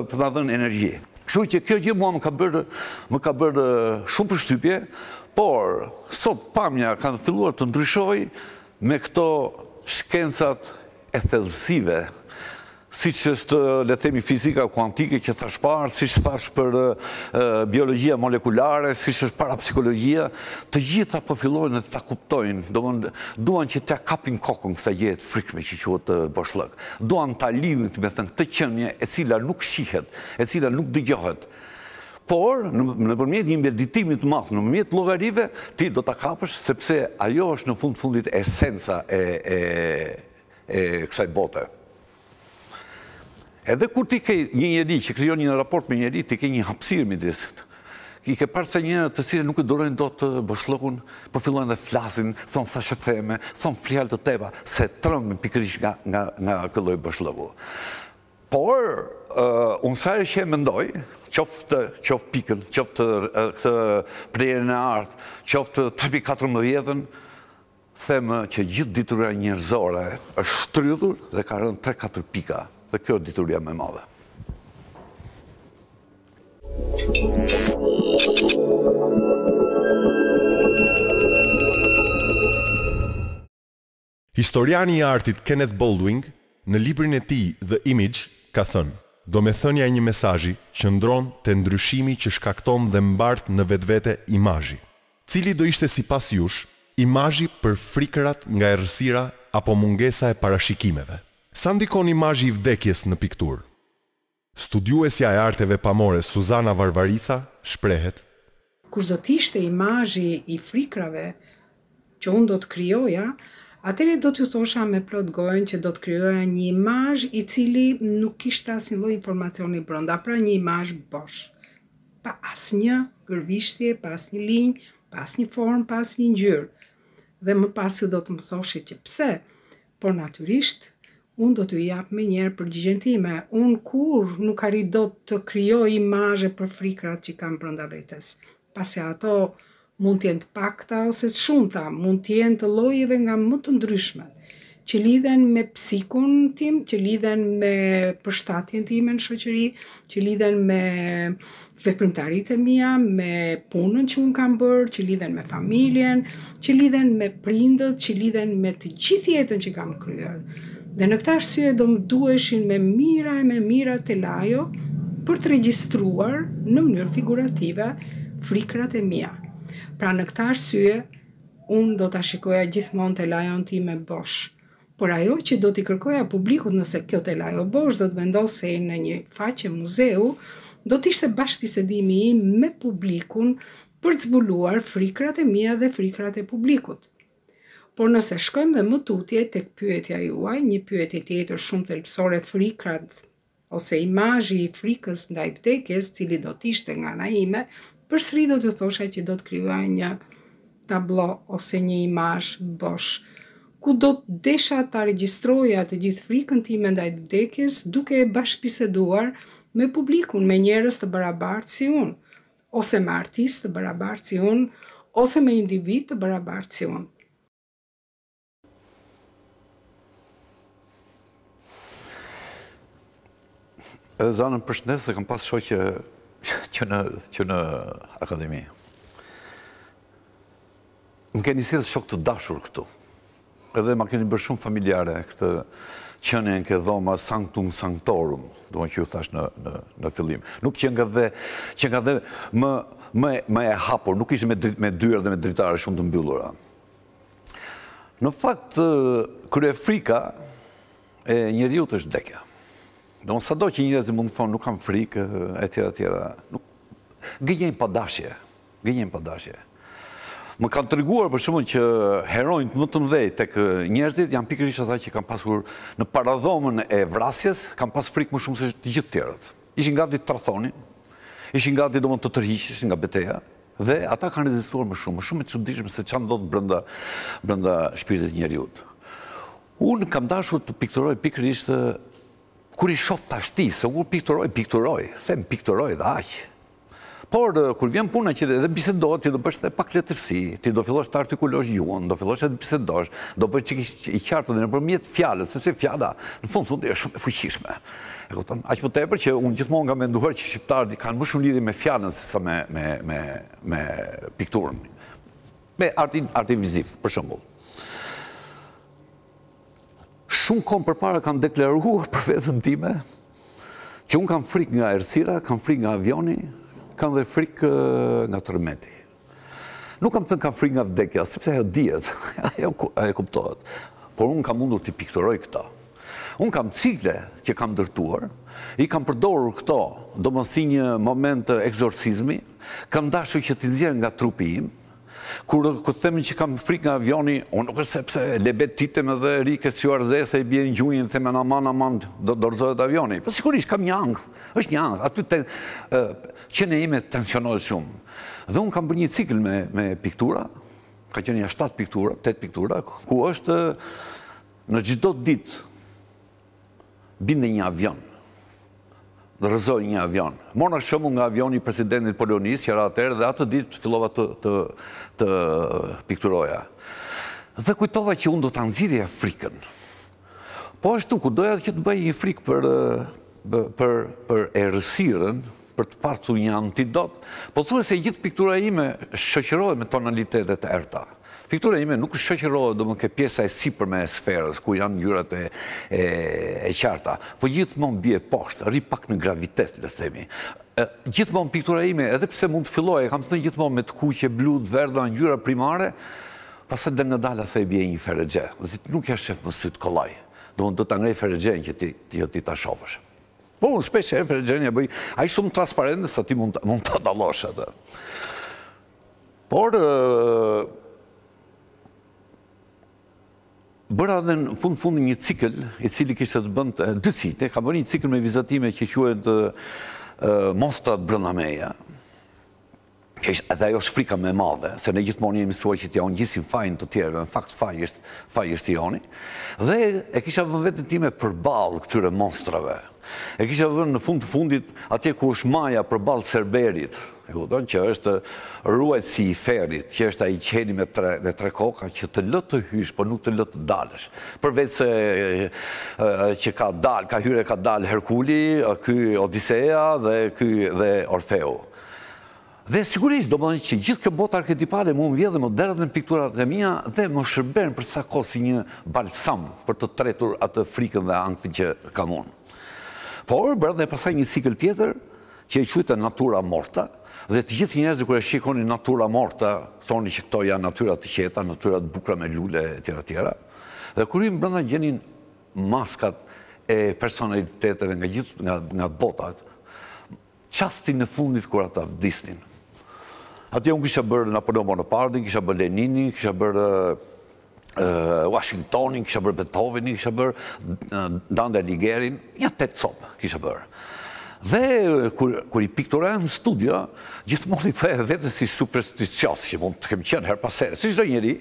për të dhënë energje. Kështu që kjo gjë mua më ka bërë shumë përshtypje, Por, sot pamja kanë filluar të ndryshoj me këto shkencat e thelësive, si që është letemi fizika kuantike që thash parë, si që thash për biologia molekulare, si që është parapsikologia, të gjitha po fillojnë dhe të kuptojnë, duan që të kapin kokën kësa jetë frikme që që që të bëshlëk, doan të alimit me thënë të qënje e cila nuk shihet, e cila nuk dëgjohet, por në përmjet një të mathë, në përmjet logarive, ti do të kapësh, sepse ajo është në fund fundit esenca e kësaj bote. Edhe kur ti ke një njeri që kryon një raport me njeri, ti ke një hapsirë me disit, i ke parë se njëra të sire nuk e dorejnë do të bëshlokun, për fillojnë dhe flasin, thonë sa shëtheme, thonë flial të teba, se të rëngën pikrish nga këlloj bëshloku. Por, uh, unësare që e mendoj, qoftë pikën, qoftë këtë prerjen e artë, qoftë 3-14-ën, them që gjithë diturja njerëzore është shtrydhur dhe ka rënë 3-4 pika. Dhe kjo është diturja më e madhe. Historiani i artit Kenneth Baldwin në librin e tij The Image ka thënë do me thënja një mesajji që ndronë të ndryshimi që shkakton dhe mbart në vetvete imajji. Cili do ishte si pas jush, imajji për frikërat nga erësira apo mungesa e parashikimeve. Sa ndikon imajji i vdekjes në piktur? Studiuesja e arteve pamore Suzana Varvarica shprehet Kur do të ishte imazhi i frikrave që unë do të krijoja, Atëre do t'ju thosha me plot gojën që do të krijoja një imazh i cili nuk kishte asnjë lloj informacioni brenda, pra një imazh bosh. Pa asnjë gërvishtje, pa asnjë linjë, pa asnjë formë, pa asnjë ngjyrë. Dhe më pas ju do të më thoshe që pse. Por natyrisht, unë do t'ju jap me njerë për përgjigjen time. Un kur nuk arri dot të krijoj imazhe për frikrat që kam brenda vetes. Pasi ato mund të jenë të pakta ose të shumta, mund të jenë të llojeve nga më të ndryshme që lidhen me psikun tim, që lidhen me përshtatjen time në shoqëri, që lidhen me veprimtaritë e mia, me punën që un kam bërë, që lidhen me familjen, që lidhen me prindët, që lidhen me të gjithë jetën që kam kryer. Dhe në këtë arsye do më duheshin me mira e me mira të lajo për të regjistruar në mënyrë figurative frikrat e mia. Pra në këtë arsye, unë do të shikoja gjithmonë të lajon ti me bosh. Por ajo që do t'i kërkoja publikut nëse kjo të lajo bosh, do të vendose në një faqe muzeu, do t'ishte bashkë pisedimi im me publikun për të zbuluar frikrat e mija dhe frikrat e publikut. Por nëse shkojmë dhe më tutje të këpyetja juaj, një pyetje tjetër shumë të lëpsore frikrat ose imajji i frikës ndaj pëtekes, cili do t'ishte nga naime, për sri do të thosha që do të kryua një tablo ose një imash bosh, ku do të desha ta registroja të gjithë frikën time ndaj vdekjes duke e bashkëpiseduar me publikun, me njerës të barabartë si unë, ose me artist të barabartë si unë, ose me individ të barabartë si unë. Edhe zanën përshëndes dhe kam pas shokje që në, akademi. Më keni si dhe shok të dashur këtu. Edhe ma keni bërë shumë familjare këtë qënë e nke dhoma sanctum sanctorum, duon që ju thash në, në, në fillim. Nuk që nga dhe, që nga dhe më, më, më e hapur, nuk ishë me, me dyrë dhe me dritare shumë të mbyllura. Në fakt, kërë e frika, e njeriut është dekja. Do në sado që njëzë mund të thonë, nuk kam frikë, e tjera, tjera. Gjënjën për dashje. Gjënjën për dashje. Më kanë të reguar për shumë që herojnë të më të mdhej të kë njerëzit, janë pikërisht ata që kanë pasur në paradhomen e vrasjes, kanë pas frikë më shumë se të gjithë tjerët. Ishin gati të të ishin gati do më të tërhishë, nga beteja, dhe ata kanë rezistuar më shumë, më shumë e të qëndishme se që ndodhë brënda shpirët njerëjutë. Unë kam dashur të piktoroj pikërisht kur i shof tashti, se kur pikturoj, pikturoj, them pikturoj dhe aqë. Por, kur vjen puna që edhe bisedoj, ti do bësh dhe pak letërsi, ti do fillosh të artikulosh juon, do fillosh edhe bisedosh, do bësh që i qartë dhe në përmjet se sepse fjalla në fundë fundë e shumë fuqishme. Aqë për po tepër që unë gjithmonë nga me nduhër që shqiptarët kanë më shumë lidi me fjallën se sa me pikturën. Me artin vizif, për shumëllë shumë kom për para kam deklaruar për vetën time, që unë kam frik nga ersira, kam frik nga avioni, kam dhe frik eh, nga tërmeti. Nuk kam thënë kam frik nga vdekja, sepse ajo djetë, ajo, ajo kuptohet. Por unë kam mundur të pikturoj këta. Unë kam cikle që kam dërtuar, i kam përdorur këto, do më si një moment të egzorsizmi, kam dashu që t'i nëzjerë nga trupi im, kur këtë themi që kam frik nga avioni, unë nuk është sepse lebet titëm edhe rikë e suar dhe se i në gjujnë, themë në aman, aman, do të dorëzohet avioni. Po sigurisht, kam një angë, është një angë, aty të qene ime të tensionohet shumë. Dhe unë kam bërë një cikl me piktura, ka qenë një 7 piktura, 8 piktura, ku është në gjithdo ditë binde një avionë rëzoj një avion. Morë në shëmu nga avion i presidentit Polonis, që ratër dhe atë ditë fillova të pikturoja. Dhe kujtova që unë do të e frikën. Po ashtu, ku doja që të bëjë një frikë për erësiren, për të partë të një antidot, po të thurë se gjithë piktura ime shëqërojë me tonalitetet e rëta. Piktura ime nuk shëqërojë do më ke pjesa e sipër me sferës, ku janë njërat e qarta, po gjithë më bje poshtë, rri pak në gravitet, dhe themi. Gjithë më piktura ime, edhe pse mund të filloj, e kam thënë gjithë me të kuqe, blut, verdo, njëra primare, pasë dhe në dalë atë e bje një ferëgje. Nuk jashtë shëfë më sytë kolaj, do mund do të ngrej ferëgje në që ti jo ta shofësh. Po, unë shpeshe e ferëgjenja bëj, a i shumë transparente sa ti mund të dalosh atë. Por, bëra dhe në fund fund një cikl, i cili kishtë të bënd, dy cite, ka bërë një cikl me vizatime që quen të mostrat brënda meja. ajo është frika me madhe, se në gjithmoni e mësuar që t'ja unë gjithin fajnë të tjerëve, në fakt fajnë është t'ja t'joni. Dhe e kisha vëmë vetën time për balë këtyre monstrave. E kisha dhe në fund të fundit atje ku është maja për balë serberit, që është ruajt si i ferit, që është a i qeni me tre koka, që të lëtë të hysh, për nuk të lëtë të dalësh. Përvec se që ka dalë, ka hyre ka dalë Herkuli, këj Odisea dhe këj dhe Orfeo. Dhe sigurisht, do më dhe që gjithë këtë botë arketipale mu më vjedhe më derët në pikturat e mija dhe më shërberën për sako si një balsam për të tretur atë frikën dhe antën që unë. Por, bërë dhe pasaj një sikl tjetër, që e qujtë natura morta, dhe të gjithë njëzë kërë shikoni natura morta, thoni që këto janë natura të qeta, të bukra me lule, tjera tjera. Dhe kërë i më brënda gjenin maskat e personaliteteve nga gjithë, nga botat, qasti në fundit kërë ata vdisnin. Ati unë kisha bërë Napoleon Bonapardin, kisha bërë Leninin, kisha bërë Washingtonin, kisha bërë Beethovenin, kisha bërë Dande Ligerin, një të copë kisha bërë. Dhe kër i pikturaj në studio, gjithë mund i të e vetë si superstitësios, që mund të kemë qenë her pasere, si shdoj njëri,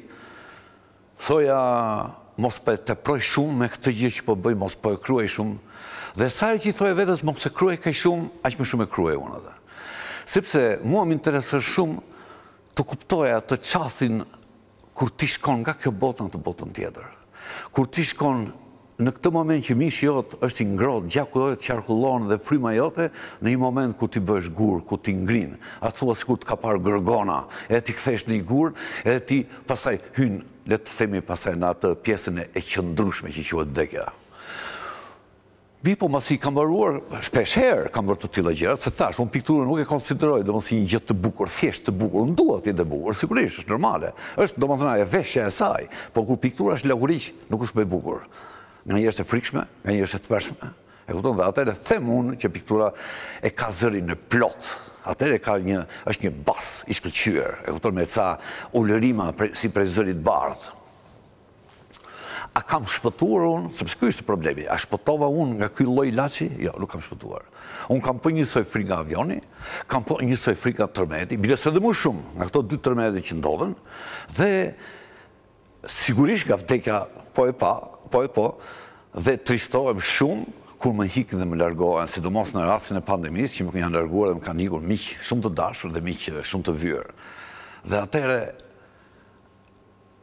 thoja, mos për po të proj shumë me këtë gjithë që përbëj, po bëj, mos për po e kruaj shumë, dhe sajrë që i thoja vetë, mos e kruaj ka shumë, a që më shumë e kruaj unë dhe. Sipse, mua më interesër shumë të kuptoja të qastin kur ti shkon nga kjo botën të botën tjetër, kur ti shkon në këtë moment që mishë jotë është i ngrot, gjakë dojë të qarkullonë dhe frima jote, në i moment kur ti bësh gurë, kur ti ngrinë, atë thua si kur të ka parë gërgona, e ti këthesh një gurë, edhe ti pasaj hynë, letë themi pasaj në atë pjesën e qëndrushme që që që dhe kja. Vi po mas i kam vëruar, shpesh herë kam vërë të tila gjera, se tash, unë pikturën nuk e konsideroj, do mësi një gjithë të bukur, thjesht të bukur, në duhet të bukur, sigurisht, është normale, është do më të naje veshja e saj, po kur piktura është lagurish, nuk është me bukur. Nga një është e frikshme, nga një është e të vashme. E këtën dhe atër e them unë që piktura e ka zëri në plot, atër e ka një, është një bas, ishkëllqyër, e këtën me ca ulërima si prej zërit bardë, A kam shpëtuar unë, sepse kjo është problemi, a shpëtova unë nga kjo loj laci? Jo, nuk kam shpëtuar. Unë kam për po njësoj frik nga avioni, kam për po njësoj frik nga tërmeti, bilës edhe mu shumë nga këto dy tërmeti që ndodhen, dhe sigurisht nga vdekja po e pa, po e po, dhe tristohem shumë kur më hikën dhe më largohen, si do mos në rrasin e pandemis, që më kënë janë larguar dhe më kanë hikur, miqë shumë të dashur dhe miqë shumë të vyrë. Dhe atere,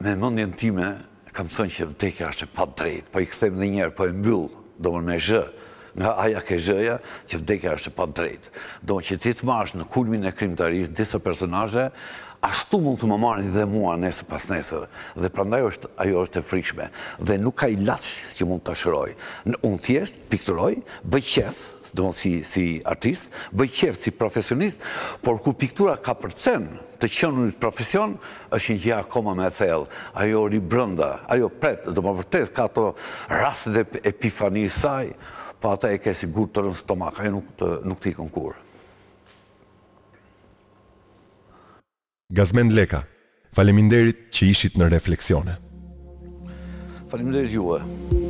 me mëndjen time, kam thënë që vdekja është e pa drejtë, po i këthem dhe njerë, po e mbyllë, do më me zhë, nga aja ke zhëja, që vdekja është e pa drejtë. Do që ti të marsh në kulmin e krim të arisë, disë personaje, ashtu mund të më marrë dhe mua nesë pas nesër, dhe prandaj është, ajo është e frikshme, dhe nuk ka i latsh që mund të ashëroj. Unë thjesht, pikturoj, bëj qefë, do si, si artist, bëj qefë si profesionist, por ku piktura ka përcen të qënë një profesion, është një gjëja koma me thell, ajo ri brënda, ajo pret, do më vërtet, ka të rastet e epifani saj, pa po ata e ke sigur të rënë stomak, ajo nuk, të, nuk t'i konkurë. Gazmend Leka, faleminderit që ishit në refleksione. Faleminderit juve. Faleminderit juve.